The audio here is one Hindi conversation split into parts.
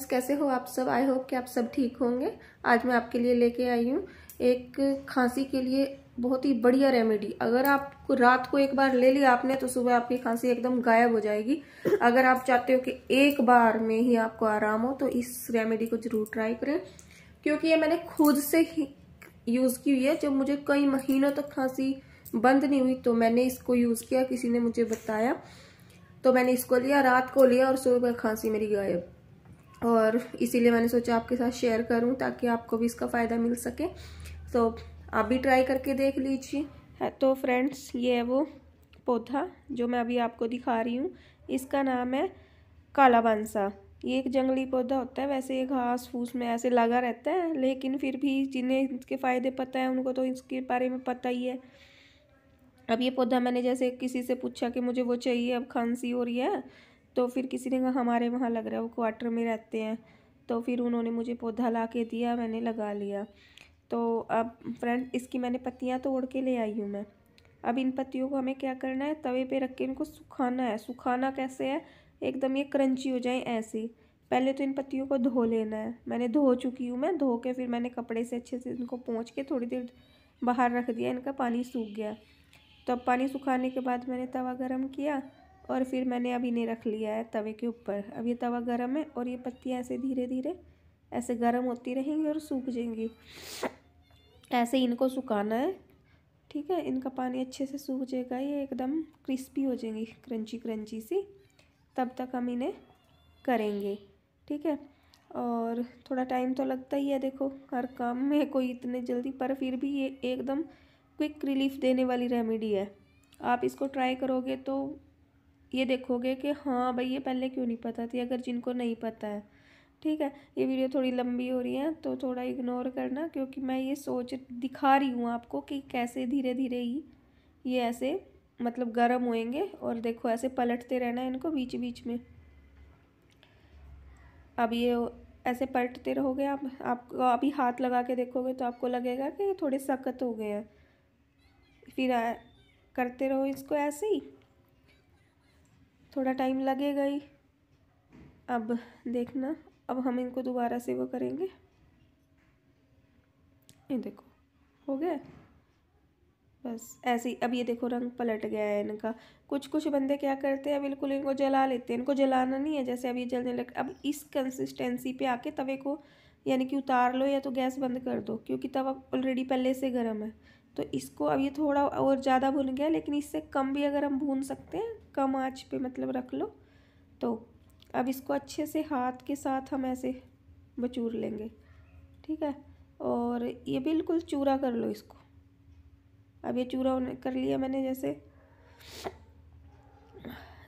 फ्रेंड्स कैसे हो आप सब आई होप कि आप सब ठीक होंगे आज मैं आपके लिए लेके आई हूँ एक खांसी के लिए बहुत ही बढ़िया रेमेडी अगर आप रात को एक बार ले लिया आपने तो सुबह आपकी खांसी एकदम गायब हो जाएगी अगर आप चाहते हो कि एक बार में ही आपको आराम हो तो इस रेमेडी को ज़रूर ट्राई करें क्योंकि ये मैंने खुद से ही यूज़ की हुई है जब मुझे कई महीनों तक खांसी बंद नहीं हुई तो मैंने इसको यूज़ किया किसी ने मुझे बताया तो मैंने इसको लिया रात को लिया और सुबह खांसी मेरी गायब और इसीलिए मैंने सोचा आपके साथ शेयर करूं ताकि आपको भी इसका फ़ायदा मिल सके तो आप भी ट्राई करके देख लीजिए तो फ्रेंड्स ये है वो पौधा जो मैं अभी आपको दिखा रही हूँ इसका नाम है काला बांसा ये एक जंगली पौधा होता है वैसे ये घास फूस में ऐसे लगा रहता है लेकिन फिर भी जिन्हें इसके फ़ायदे पता है उनको तो इसके बारे में पता ही है अब ये पौधा मैंने जैसे किसी से पूछा कि मुझे वो चाहिए अब खांसी हो रही है तो फिर किसी ने कहा हमारे वहाँ लग रहा है वो क्वार्टर में रहते हैं तो फिर उन्होंने मुझे पौधा ला के दिया मैंने लगा लिया तो अब फ्रेंड इसकी मैंने पत्तियाँ तोड़ के ले आई हूँ मैं अब इन पत्तियों को हमें क्या करना है तवे पे रख के इनको सुखाना है सुखाना कैसे है एकदम ये क्रंची हो जाए ऐसी पहले तो इन पत्तियों को धो लेना है मैंने धो चुकी हूँ मैं धो के फिर मैंने कपड़े से अच्छे से इनको पहुँच के थोड़ी देर बाहर रख दिया इनका पानी सूख गया तो अब पानी सुखाने के बाद मैंने तवा गर्म किया और फिर मैंने अभी इन्हें रख लिया है तवे के ऊपर अब ये तवा गर्म है और ये पत्तियाँ ऐसे धीरे धीरे ऐसे गर्म होती रहेंगी और सूख जाएंगी ऐसे इनको सुखाना है ठीक है इनका पानी अच्छे से सूख जाएगा ये एकदम क्रिस्पी हो जाएंगी क्रंची क्रंची सी तब तक हम इन्हें करेंगे ठीक है और थोड़ा टाइम तो लगता ही है देखो हर काम में कोई इतने जल्दी पर फिर भी ये एकदम क्विक रिलीफ देने वाली रेमेडी है आप इसको ट्राई करोगे तो ये देखोगे कि हाँ भाई ये पहले क्यों नहीं पता थी अगर जिनको नहीं पता है ठीक है ये वीडियो थोड़ी लंबी हो रही है तो थोड़ा इग्नोर करना क्योंकि मैं ये सोच दिखा रही हूँ आपको कि कैसे धीरे धीरे ही ये ऐसे मतलब गर्म होएंगे और देखो ऐसे पलटते रहना इनको बीच बीच में अब ये ऐसे पलटते रहोगे आप आपको अभी हाथ लगा के देखोगे तो आपको लगेगा कि थोड़े सख्त हो गए हैं फिर करते रहो इसको ऐसे ही थोड़ा टाइम लगेगा ही अब देखना अब हम इनको दोबारा से वो करेंगे ये देखो हो गया बस ऐसे ही अब ये देखो रंग पलट गया है इनका कुछ कुछ बंदे क्या करते हैं बिल्कुल इनको जला लेते हैं इनको जलाना नहीं है जैसे अब ये जलने लग अब इस कंसिस्टेंसी पे आके तवे को यानी कि उतार लो या तो गैस बंद कर दो क्योंकि तवा ऑलरेडी पहले से गर्म है तो इसको अब ये थोड़ा और ज़्यादा भुन गया लेकिन इससे कम भी अगर हम भून सकते हैं कम आँच पे मतलब रख लो तो अब इसको अच्छे से हाथ के साथ हम ऐसे बचूर लेंगे ठीक है और ये बिल्कुल चूरा कर लो इसको अब ये चूरा कर लिया मैंने जैसे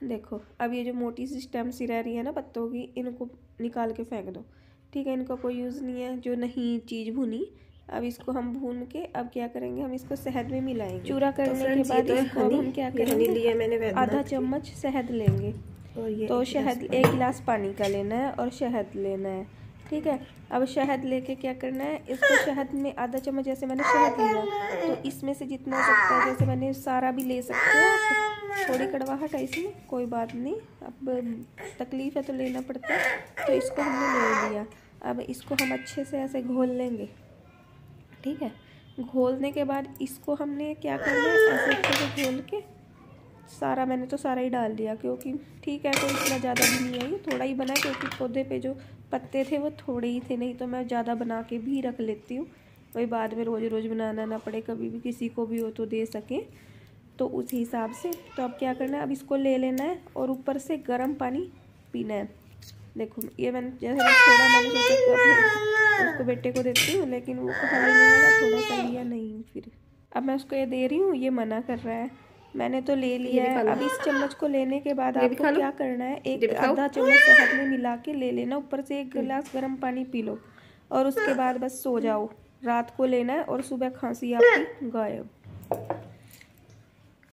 देखो अब ये जो मोटी सी स्टेम सी रह रही है ना पत्तों की इनको निकाल के फेंक दो ठीक है इनका कोई यूज़ नहीं है जो नहीं चीज़ भुनी अब इसको हम भून के अब क्या करेंगे हम इसको शहद में मिलाएंगे चूरा करने तो के बाद तो इसको हम क्या करेंगे लिया मैंने आधा चम्मच शहद लेंगे और ये तो शहद एक गिलास पानी का लेना है और शहद लेना है ठीक है अब शहद लेके क्या करना है इसको शहद में आधा चम्मच जैसे मैंने शहद लिया तो इसमें से जितना सकता है जैसे मैंने सारा भी ले सकते हैं थोड़ी कड़वाहट है इसमें कोई बात नहीं अब तकलीफ़ है तो लेना पड़ता है तो इसको हमने ले लिया अब इसको हम अच्छे से ऐसे घोल लेंगे ठीक है घोलने के बाद इसको हमने क्या करना है ऐसे अच्छे से घोल के सारा मैंने तो सारा ही डाल दिया क्योंकि ठीक है तो इतना ज़्यादा भी नहीं है ये थोड़ा ही बना क्योंकि पौधे पे जो पत्ते थे वो थोड़े ही थे नहीं तो मैं ज़्यादा बना के भी रख लेती हूँ वही बाद में रोज़ रोज़ बनाना ना पड़े कभी भी किसी को भी हो तो दे सकें तो उस हिसाब से तो अब क्या करना है अब इसको ले लेना है और ऊपर से गर्म पानी पीना है देखो ये मैंने जैसे थोड़ा मैंने सोचा अपने उसको बेटे को देती हूँ लेकिन वो खाने नहीं थोड़ा सा लिया नहीं फिर अब मैं उसको ये दे रही हूँ ये मना कर रहा है मैंने तो ले लिया है अब इस चम्मच को लेने के बाद आपको क्या करना है एक आधा चम्मच शहद में मिला के ले लेना ऊपर से एक हम्म। गिलास गर्म पानी पी लो और उसके बाद बस सो जाओ रात को लेना है और सुबह खांसी आपकी हम्म। गायब